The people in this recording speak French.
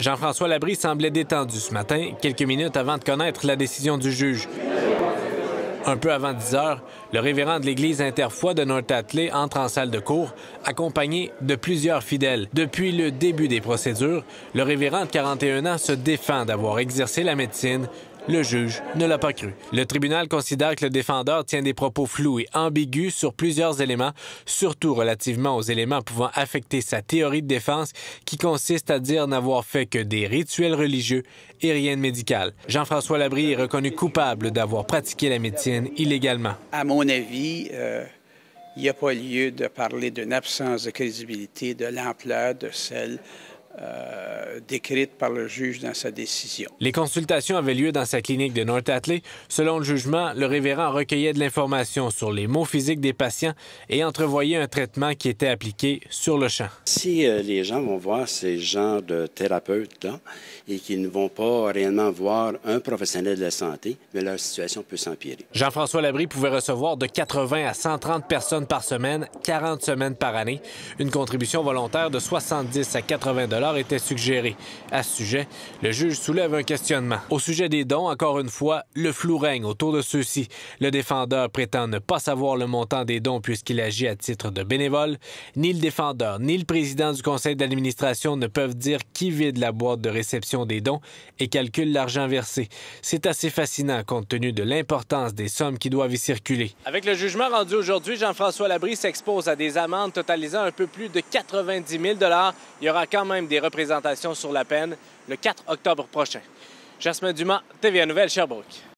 Jean-François Labrie semblait détendu ce matin, quelques minutes avant de connaître la décision du juge. Un peu avant 10 heures, le révérend de l'Église interfoie de north entre en salle de cours, accompagné de plusieurs fidèles. Depuis le début des procédures, le révérend de 41 ans se défend d'avoir exercé la médecine le juge ne l'a pas cru. Le tribunal considère que le défendeur tient des propos flous et ambigus sur plusieurs éléments, surtout relativement aux éléments pouvant affecter sa théorie de défense qui consiste à dire n'avoir fait que des rituels religieux et rien de médical. Jean-François Labrie est reconnu coupable d'avoir pratiqué la médecine illégalement. À mon avis, euh, il n'y a pas lieu de parler d'une absence de crédibilité de l'ampleur de celle euh, décrite par le juge dans sa décision. Les consultations avaient lieu dans sa clinique de North Atlee. Selon le jugement, le révérend recueillait de l'information sur les maux physiques des patients et entrevoyait un traitement qui était appliqué sur le champ. Si euh, les gens vont voir ces genres de thérapeutes-là et qu'ils ne vont pas réellement voir un professionnel de la santé, mais leur situation peut s'empirer. Jean-François Labrie pouvait recevoir de 80 à 130 personnes par semaine, 40 semaines par année, une contribution volontaire de 70 à 80 était suggéré. À ce sujet, le juge soulève un questionnement. Au sujet des dons, encore une fois, le flou règne autour de ceux-ci. Le défendeur prétend ne pas savoir le montant des dons puisqu'il agit à titre de bénévole. Ni le défendeur, ni le président du conseil d'administration ne peuvent dire qui vide la boîte de réception des dons et calcule l'argent versé. C'est assez fascinant compte tenu de l'importance des sommes qui doivent y circuler. Avec le jugement rendu aujourd'hui, Jean-François Labrie s'expose à des amendes totalisant un peu plus de 90 000 Il y aura quand même des représentations sur la peine le 4 octobre prochain. Jasmin Dumas, TVA Nouvelle, Sherbrooke.